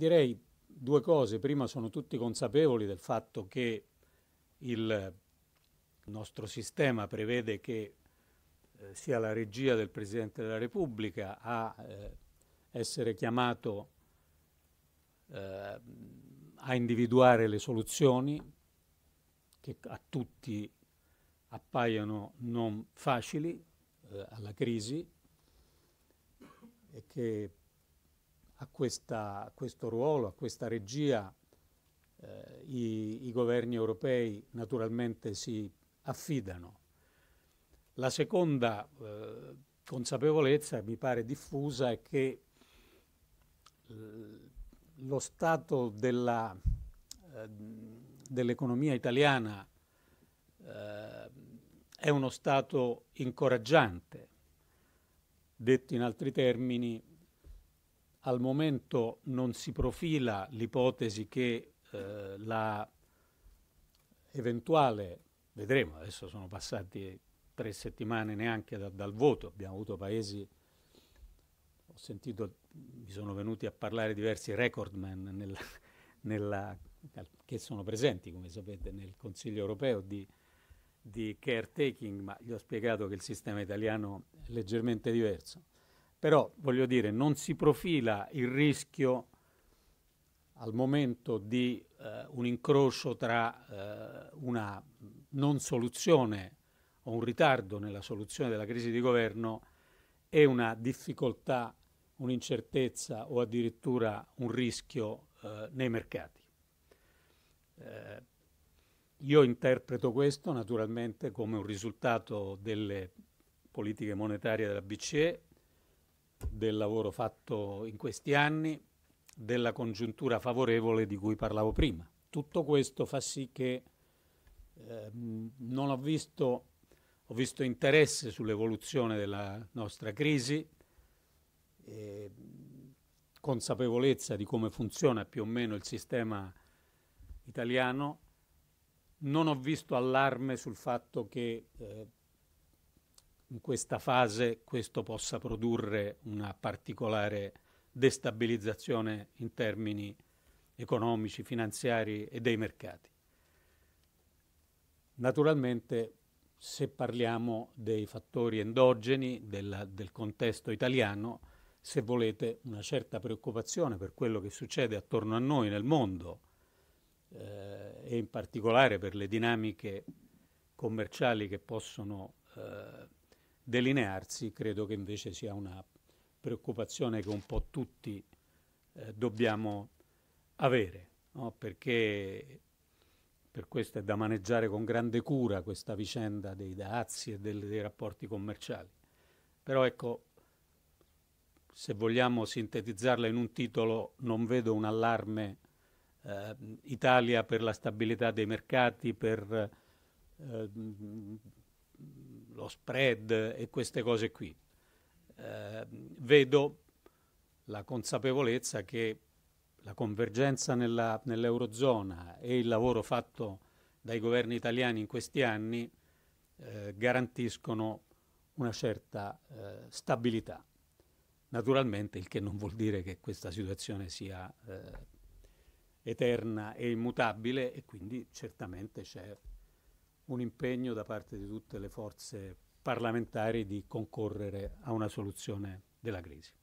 direi due cose. Prima sono tutti consapevoli del fatto che il nostro sistema prevede che eh, sia la regia del Presidente della Repubblica a eh, essere chiamato eh, a individuare le soluzioni che a tutti appaiono non facili eh, alla crisi e che a, questa, a questo ruolo, a questa regia, eh, i, i governi europei naturalmente si affidano. La seconda eh, consapevolezza, mi pare diffusa, è che eh, lo stato della, eh, dell'economia italiana eh, è uno stato incoraggiante. Detto in altri termini, al momento non si profila l'ipotesi che eh, la eventuale, vedremo, adesso sono passati tre settimane neanche da, dal voto, abbiamo avuto paesi, ho sentito, mi sono venuti a parlare diversi recordman nella, nella, che sono presenti, come sapete, nel Consiglio europeo di, di caretaking, ma gli ho spiegato che il sistema italiano è leggermente diverso. Però, voglio dire, non si profila il rischio al momento di eh, un incrocio tra eh, una non soluzione o un ritardo nella soluzione della crisi di governo e una difficoltà, un'incertezza o addirittura un rischio eh, nei mercati. Eh, io interpreto questo naturalmente come un risultato delle politiche monetarie della BCE del lavoro fatto in questi anni, della congiuntura favorevole di cui parlavo prima. Tutto questo fa sì che eh, non ho visto, ho visto interesse sull'evoluzione della nostra crisi, eh, consapevolezza di come funziona più o meno il sistema italiano, non ho visto allarme sul fatto che eh, in questa fase questo possa produrre una particolare destabilizzazione in termini economici, finanziari e dei mercati. Naturalmente, se parliamo dei fattori endogeni della, del contesto italiano, se volete una certa preoccupazione per quello che succede attorno a noi nel mondo eh, e in particolare per le dinamiche commerciali che possono eh, delinearsi, credo che invece sia una preoccupazione che un po' tutti eh, dobbiamo avere, no? perché per questo è da maneggiare con grande cura questa vicenda dei dazi e del, dei rapporti commerciali. Però ecco, se vogliamo sintetizzarla in un titolo, non vedo un allarme eh, Italia per la stabilità dei mercati, per eh, lo spread e queste cose qui. Eh, vedo la consapevolezza che la convergenza nella, nell'Eurozona e il lavoro fatto dai governi italiani in questi anni eh, garantiscono una certa eh, stabilità. Naturalmente, il che non vuol dire che questa situazione sia eh, eterna e immutabile e quindi certamente c'è un impegno da parte di tutte le forze parlamentari di concorrere a una soluzione della crisi.